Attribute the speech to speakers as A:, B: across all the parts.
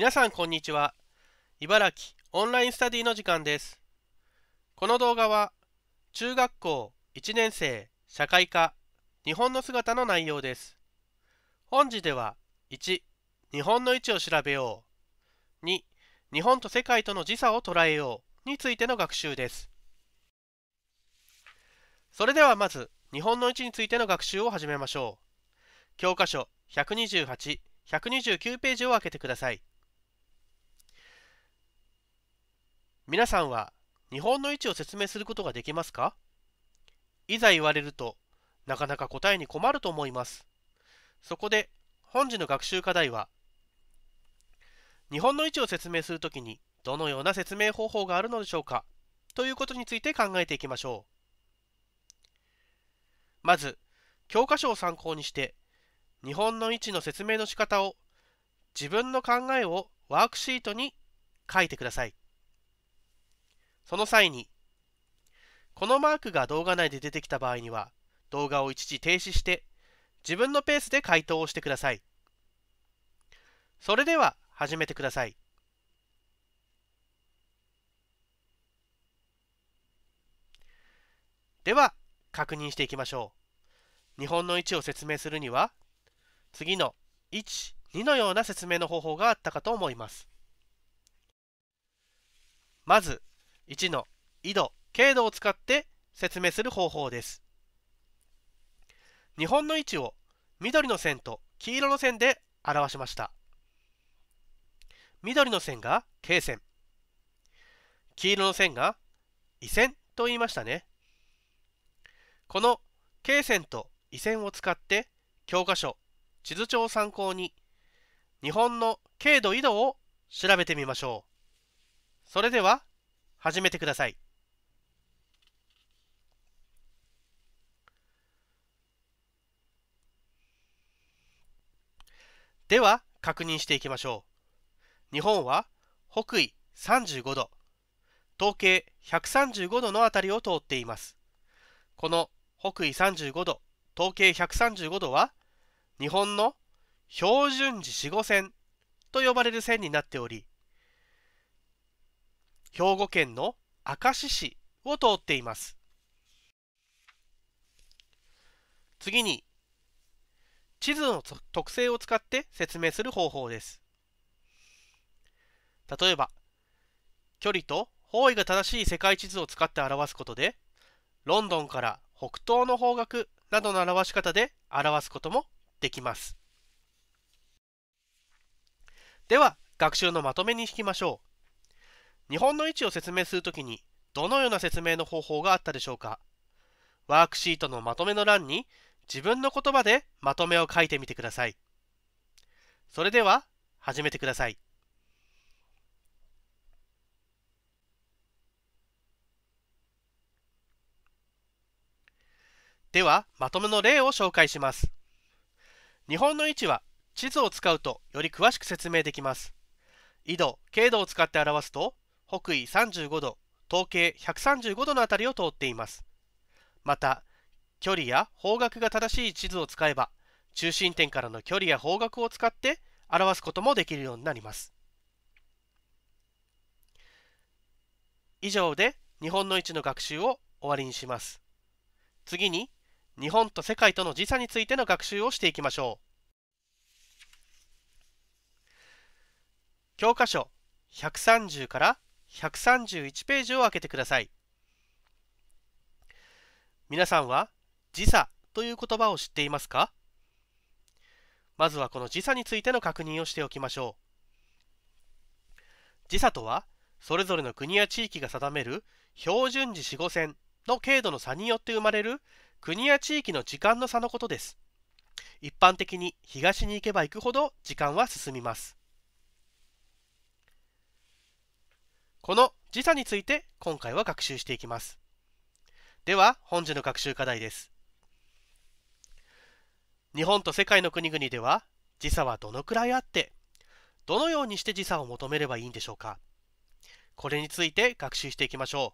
A: 皆さんこんにちは茨城オンラインスタディの時間ですこの動画は中学校1年生社会科日本の姿の内容です本次では1日本の位置を調べよう2日本と世界との時差を捉えようについての学習ですそれではまず日本の位置についての学習を始めましょう教科書128 129ページを開けてください皆さんは日本の位置を説明することができますかいざ言われるとなかなか答えに困ると思います。そこで本日の学習課題は日本の位置を説明するときにどのような説明方法があるのでしょうかということについて考えていきましょう。まず教科書を参考にして日本の位置の説明の仕方を自分の考えをワークシートに書いてください。その際に、このマークが動画内で出てきた場合には、動画を一時停止して、自分のペースで回答をしてください。それでは始めてください。では確認していきましょう。日本の位置を説明するには次の1、2のような説明の方法があったかと思います。まず1の緯度経度を使って説明する方法です日本の位置を緑の線と黄色の線で表しました緑の線が経線黄色の線が緯線と言いましたねこの経線と緯線を使って教科書地図帳を参考に日本の経度緯度を調べてみましょうそれでは始めてください。では確認していきましょう。日本は北緯35度、東経135度のあたりを通っています。この北緯35度、東経135度は日本の標準時四五線と呼ばれる線になっており、兵庫県の明石市を通っています次に地図の特性を使って説明する方法です例えば距離と方位が正しい世界地図を使って表すことでロンドンから北東の方角などの表し方で表すこともできますでは学習のまとめに引きましょう日本の位置を説明するときにどのような説明の方法があったでしょうかワークシートのまとめの欄に自分の言葉でまとめを書いてみてくださいそれでは始めてくださいではまとめの例を紹介します日本の位置は地図を使うとより詳しく説明できます緯度、経度を使って表すと北緯35度、東経135度のあたりを通っています。また、距離や方角が正しい地図を使えば、中心点からの距離や方角を使って表すこともできるようになります。以上で日本の位置の学習を終わりにします。次に、日本と世界との時差についての学習をしていきましょう。教科書130から131ページを開けてください皆さんは時差という言葉を知っていますかまずはこの時差についての確認をしておきましょう時差とはそれぞれの国や地域が定める標準時45線の経度の差によって生まれる国や地域の時間の差のことです一般的に東に行けば行くほど時間は進みますこの時差について今回は学習していきます。では本日の学習課題です。日本と世界の国々では時差はどのくらいあってどのようにして時差を求めればいいんでしょうかこれについて学習していきましょ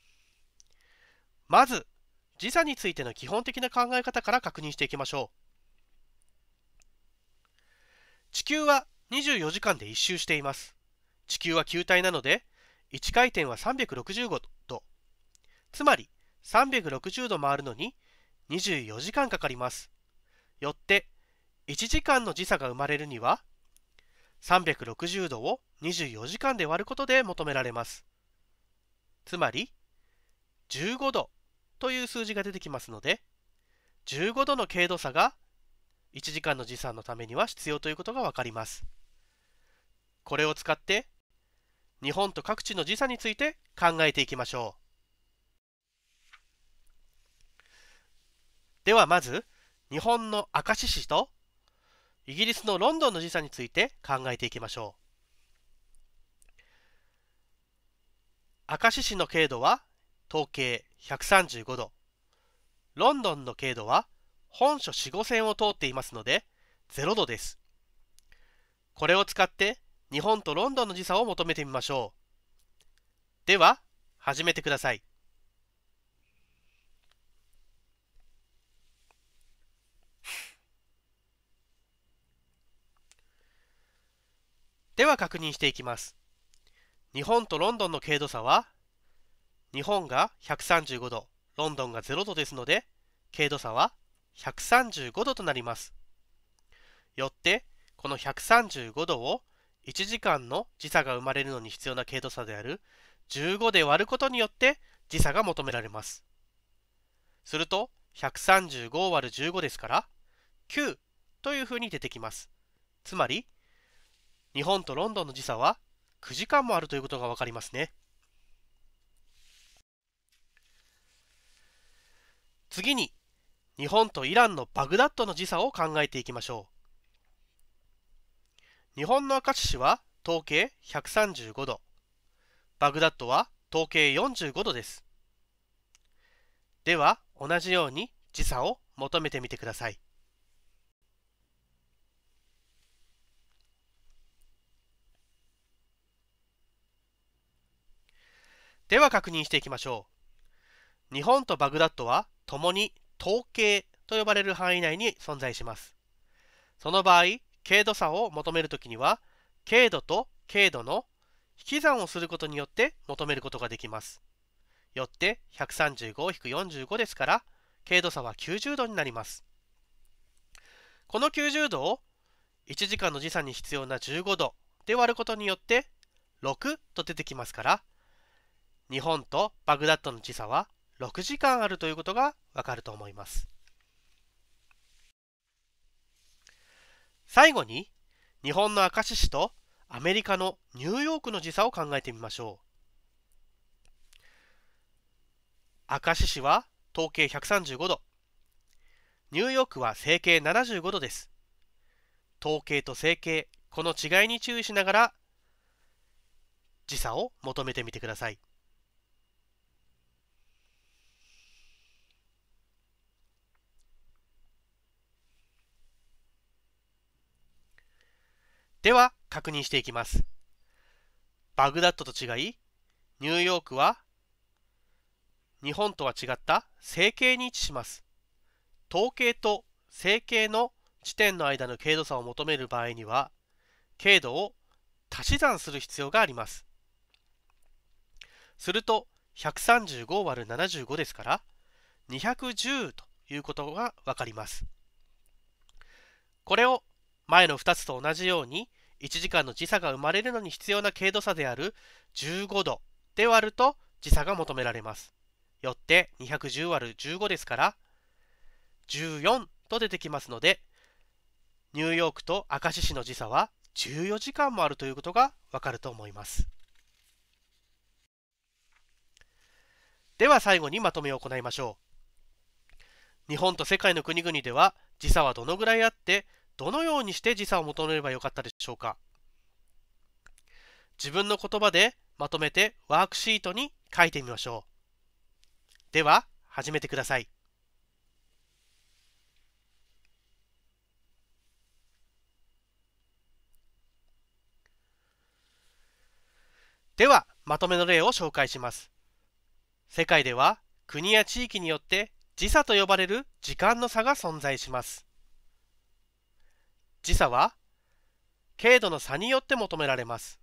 A: うまず時差についての基本的な考え方から確認していきましょう地球は24時間で1周しています地球は球体なので1回転は365度つまり360度回るのに24時間かかりますよって1時間の時差が生まれるには360度を24時間で割ることで求められますつまり15度という数字が出てきますので15度の経度差が1時間の時差のためには必要ということが分かりますこれを使って日本と各地の時差について考えていきましょうではまず日本の明石市とイギリスのロンドンの時差について考えていきましょう明石市の経度は統計135度ロンドンの経度は本書4 5線を通っていますので0度ですこれを使って日本とロンドンの時差を求めてみましょうでは始めてくださいでは確認していきます日本とロンドンの経度差は日本が135度ロンドンが0度ですので経度差は135度となりますよってこの135度を1時間の時差が生まれるのに必要な経度差である15で割ることによって時差が求められます。すると135を割る15ですから9というふうに出てきます。つまり日本とロンドンの時差は9時間もあるということがわかりますね。次に日本とイランのバグダッドの時差を考えていきましょう。日本の明石市は統計135度バグダッドは統計45度ですでは同じように時差を求めてみてくださいでは確認していきましょう日本とバグダッドはともに統計と呼ばれる範囲内に存在しますその場合軽度差を求めるときには軽度と軽度の引き算をすることによって求めることができます。よって135-45ですから軽度差は90度になります。この90度を1時間の時差に必要な15度で割ることによって6と出てきますから日本とバグダッドの時差は6時間あるということがわかると思います。最後に日本の明石市とアメリカのニューヨークの時差を考えてみましょう明石市は東経135度ニューヨークは整形75度です統計と整形この違いに注意しながら時差を求めてみてください。では確認していきますバグダッドと違いニューヨークは日本とは違った整形に位置します統計と整形の地点の間の経度差を求める場合には経度を足し算する必要がありますすると135割る75ですから210ということが分かりますこれを前の2つと同じように1時間の時差が生まれるのに必要な経度差である15度で割ると時差が求められます。よって210割る15ですから14と出てきますのでニューヨークと明石市の時差は14時間もあるということがわかると思います。では最後にまとめを行いましょう。日本と世界の国々では時差はどのぐらいあってどのようにして時差を求めればよかったでしょうか自分の言葉でまとめてワークシートに書いてみましょうでは始めてくださいではまとめの例を紹介します世界では国や地域によって時差と呼ばれる時間の差が存在します時差は経度の差によって求められます。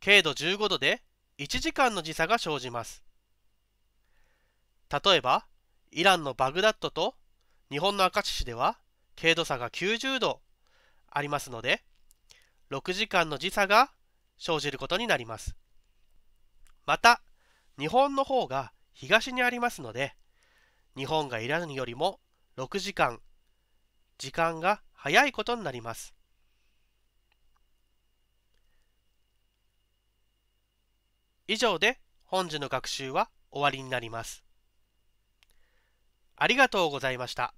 A: 経度15度で1時間の時差が生じます。例えば、イランのバグダッドと日本の明石市では経度差が90度ありますので、6時間の時差が生じることになります。また、日本の方が東にありますので、日本がイランよりも6時間時間が早いことになります。以上で本日の学習は終わりになります。ありがとうございました。